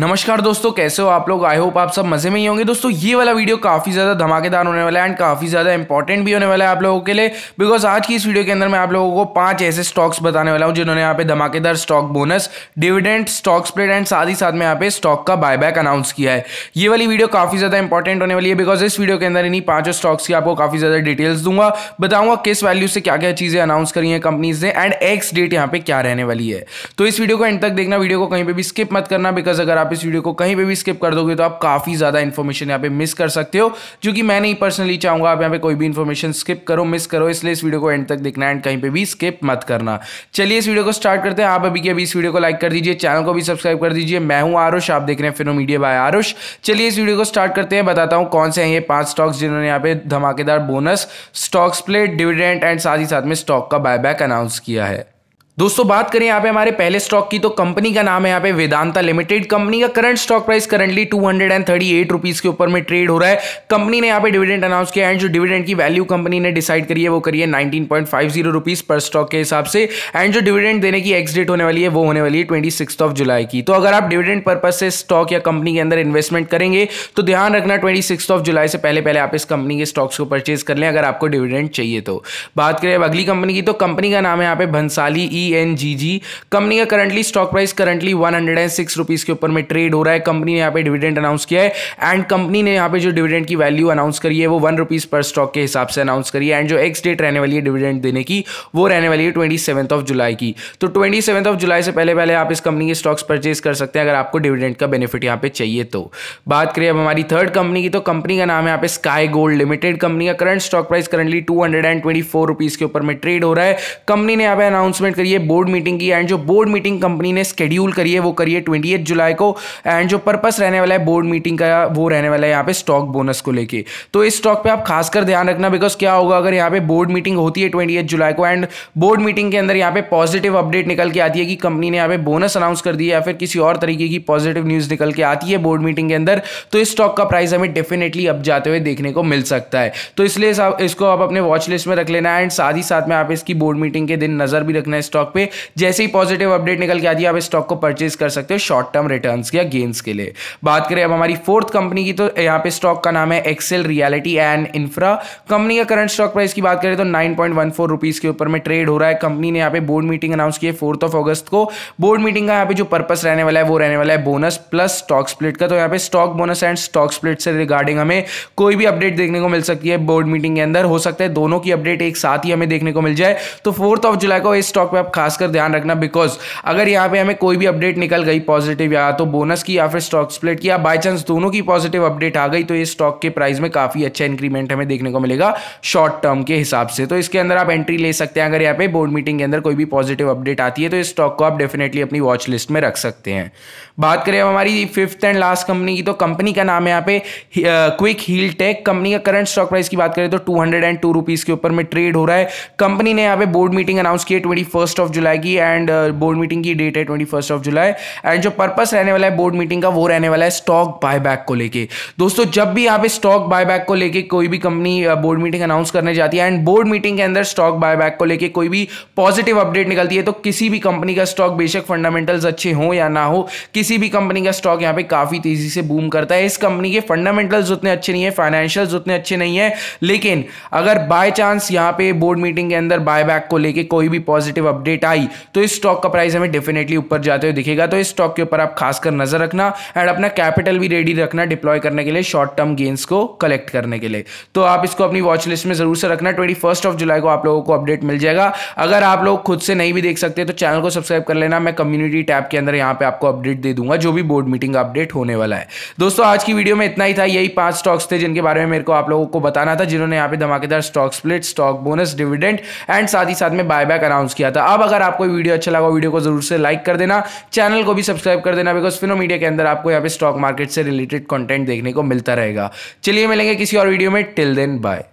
नमस्कार दोस्तों कैसे हो आप लोग आई होप आप सब मजे में ही होंगे दोस्तों ये वाला वीडियो काफ़ी ज़्यादा धमाकेदार होने वाला है एंड काफ़ी ज़्यादा इंपॉर्टेंट भी होने वाला है आप लोगों के लिए बिकॉज आज की इस वीडियो के अंदर मैं आप लोगों को पांच ऐसे स्टॉक्स बताने वाला हूँ जिन्होंने यहाँ पे धमाकेदार stock bonus dividend stock spread and साथ ही साथ में यहाँ पे स्टॉक का बायबैक अनाउंस किया है ये वाली वीडियो काफ़ी ज़्यादा इंपॉर्टेंट होने वाली है बिकॉज इस वीडियो के अंदर इन्हीं पांचों स्टॉक्स की आपको काफ़ी ज़्यादा डिटेल्स दूंगा बताऊंगा किस वैल्यू से क्या क्या चीज़ें अनाउंस करी है कंपनीज ने एंड एक्स डेट यहाँ पे क्या रहने वाली है तो इस वीडियो को एंड तक देखना वीडियो को कहीं पर भी स्किप मत करना बिकॉज अगर आप आप इस वीडियो को कहीं पर भी स्किप कर दोगे तो आप काफ़ी ज़्यादा इन्फॉर्मेशन यहाँ पे मिस कर सकते हो जो कि मैं नहीं पर्सनली चाहूंगा आप यहाँ पे कोई भी इन्फॉर्मेशन स्किप करो मिस करो इसलिए इस वीडियो को एंड तक देखना एंड कहीं पर भी स्किप मत करना चलिए इस वीडियो को स्टार्ट करते हैं आप अभी की अभी इस वीडियो को लाइक कर दीजिए चैनल को भी सब्सक्राइब कर दीजिए मैं हूँ आरुष आप देख रहे हैं फिनो मीडिया बाय आरुष चलिए इस वीडियो को स्टार्ट करते हैं बताता हूँ कौन से हैं ये पांच स्टॉक्स जिन्होंने यहाँ पे धमाकेदार bonus stock split dividend and साथ ही साथ में स्टॉक का बायबैक अनाउंस किया है दोस्तों बात करें यहाँ पे हमारे पहले स्टॉक की तो कंपनी का नाम है यहाँ पे वेदांता लिमिटेड कंपनी का current stock price currently two hundred and thirty eight rupees के ऊपर में ट्रेड हो रहा है कंपनी ने यहाँ पे डिविडेंड अनाउंस किया एंड जो डिविडेंड की वैल्यू कंपनी ने डिसाइड करी है वो करिए nineteen point five zero rupees पर स्टॉक के हिसाब से एंड जो डिविडेंड देने की एक्स डेट होने वाली है वो होने वाली है ट्वेंटी सिक्स ऑफ जुलाई की तो अगर आप डिविडेंड पर्पज से स्टॉक या कंपनी के अंदर इन्वेस्टमेंट करेंगे तो ध्यान रखना ट्वेंटी सिक्स ऑफ जुलाई से पहले पहले आप इस कंपनी के स्टॉक्स को परचेज कर लें अगर आपको डिविडेंड चाहिए तो बात करें अब अगली कंपनी की तो कंपनी का नाम है यहाँ पे Bhansali E e G N G G company का currently stock price currently one hundred and six rupees के ऊपर में ट्रेड हो रहा है कंपनी ने यहाँ पे डिविडेंड अनाउंस किया है एंड कंपनी ने यहाँ पे जो डिविडेंड की वैल्यू अनाउंस करी है वो वन रुपीज़ पर स्टॉक के हिसाब से अनाउंस करी है एंड जो एक्स डेट रहने वाली है डिविडेंड देने की वो रहने वाली है ट्वेंटी सेवन्थ ऑफ जुलाई की तो ट्वेंटी सेवन्थ ऑफ जुलाई से पहले पहले आप इस कंपनी के स्टॉक्स परचेज कर सकते हैं अगर आपको डिविडेंड का बेनिफिट यहाँ पे चाहिए तो बात करिए अब हमारी थर्ड कंपनी की तो कंपनी का नाम है यहाँ पे स्काई गोल्ड लिमिटेड कंपनी का current stock price currently two hundred and twenty four rupees के ऊपर में ट्रेड हो रहा है कंपनी ने यहाँ पे अनाउंसमेंट करी करिए बोर्ड मीटिंग की एंड जो बोर्ड मीटिंग कंपनी ने स्केड्यूल करी है वो करिए ट्वेंटी जुलाई को एंड जो पर्पस रहने वाला है बोर्ड मीटिंग का वो रहने वाला है यहाँ पे स्टॉक बोनस को लेके तो इस स्टॉक पे आप खासकर ध्यान रखना बिकॉज क्या होगा अगर यहाँ पे बोर्ड मीटिंग होती है ट्वेंटी जुलाई को एंड बोर्ड मीटिंग के अंदर यहाँ पे पॉजिटिव अपडेट निकल के आती है कि कंपनी ने यहाँ पे बोनस अनाउंस कर दिया या फिर किसी और तरीके की पॉजिटिव न्यूज निकल के आती है बोर्ड मीटिंग के अंदर तो इस स्टॉक का प्राइस हमें डेफिनेटली अब जाते हुए देखने को मिल सकता है तो इसलिए इसको आप अपने वॉचलिस्ट में रख लेना एंड साथ ही साथ में आप इसकी बोर्ड मीटिंग के दिन नजर भी रखना है स्टॉक पे जैसे ही पॉजिटिव अपडेट निकल के आती है आप स्टॉक को परचेज कर सकते हो शॉर्ट टर्म रिटर्न या गेन्स के लिए बात करें अब हमारी फोर्थ कंपनी की तो यहाँ पे स्टॉक का नाम है Excel Realty and Infra company का करंट स्टॉक प्राइस की बात करें तो नाइन पॉइंट के ऊपर में ट्रेड हो रहा है कंपनी ने यहाँ पे बोर्ड मीटिंग अनाउंस की है फोर्थ ऑफ अगस्त को बोर्ड मीटिंग का यहाँ पे जो पर्पस रहने वाला है वो रहने वाला है बोनस प्लस स्टॉक स्प्लिट का तो यहाँ पे stock bonus and stock split से रिगार्डिंग हमें कोई भी अपडेट देखने को मिल सकती है बोर्ड मीटिंग के अंदर हो सकता है दोनों की अपडेट एक साथ ही हमें देखने को मिल जाए तो फोर्थ ऑफ जुलाई को इस स्टॉक पे आप खासकर ध्यान रखना बिकॉज अगर यहाँ पे हमें कोई भी अपडेट निकल गई पॉजिटिव या तो बोनस की या फिर स्टॉक स्प्लिट की या बाई चांस दोनों की पॉजिटिव अपडेट आ गई तो ये स्टॉक के प्राइस में काफ़ी अच्छा इंक्रीमेंट हमें देखने को मिलेगा शॉर्ट टर्म के हिसाब से तो इसके अंदर आप एंट्री ले सकते हैं अगर यहाँ पे बोर्ड मीटिंग के अंदर कोई भी पॉजिटिव अपडेट आती है तो इस स्टॉक को आप डेफिनेटली अपनी वॉच लिस्ट में रख सकते हैं बात करें हमारी फिफ्थ एंड लास्ट कंपनी की तो कंपनी का नाम है यहाँ पे क्विक हील टेक कंपनी का करंट स्टॉक प्राइस की बात करें तो two hundred and two rupees के ऊपर में ट्रेड हो रहा है कंपनी ने यहाँ पे बोर्ड मीटिंग अनाउंस की है twenty first first of July की एंड बोर्ड मीटिंग की डेट है twenty first of July and जो पर्पस रहने वाला है बोर्ड मीटिंग का वो रहने वाला है स्टॉक बायबैक को लेके दोस्तों जब भी यहाँ पे स्टॉक बायबैक को लेके कोई भी कंपनी बोर्ड मीटिंग अनाउंस करने जाती है एंड बोर्ड मीटिंग के अंदर स्टॉक बायबैक को लेके कोई भी पॉजिटिव अपडेट निकलती है तो किसी भी कंपनी का स्टॉक बेशक फंडामेंटल्स अच्छे हों या ना हो किसी भी कंपनी का स्टॉक यहाँ पे काफ़ी तेज़ी से बूम करता है इस कंपनी के फंडामेंटल्स उतने अच्छे नहीं है फाइनेंशियल्स उतने अच्छे नहीं है लेकिन अगर बाय चांस यहाँ पे बोर्ड मीटिंग के अंदर बायबैक को लेके कोई भी पॉजिटिव अपडेट अपडेट आई तो इस स्टॉक का प्राइस हमें डेफिनेटली ऊपर जाते हुए दिखेगा तो इस स्टॉक के ऊपर आप खासकर नजर रखना एंड अपना कैपिटल भी रेडी रखना डिप्लॉय करने के लिए शॉर्ट टर्म गेंस को कलेक्ट करने के लिए तो आप इसको अपनी वॉच लिस्ट में जरूर से रखना ट्वेंटी ऑफ जुलाई को आप लोगों को अपडेट मिल जाएगा अगर आप लोग खुद से नहीं भी देख सकते तो चैनल को सब्सक्राइब कर लेना मैं कम्युनिटी टैब के अंदर यहाँ पे आपको अपडेट दे दूंगा जो भी बोर्ड मीटिंग अपडेट होने वाला है दोस्तों आज की वीडियो में इतना ही था यही पांच स्टॉक्स थे जिनके बारे में मेरे को आप लोगों को बताना था जिन्होंने यहाँ पे धमाकेदार stock split stock bonus dividend and साथ ही साथ में बायबैक अनाउंस किया था अब अब अगर आपको वीडियो अच्छा लगा वीडियो को जरूर से लाइक कर देना चैनल को भी सब्सक्राइब कर देना बिकॉज फिनो मीडिया के अंदर आपको यहाँ पे स्टॉक मार्केट से रिलेटेड कंटेंट देखने को मिलता रहेगा चलिए मिलेंगे किसी और वीडियो में टिल देन बाय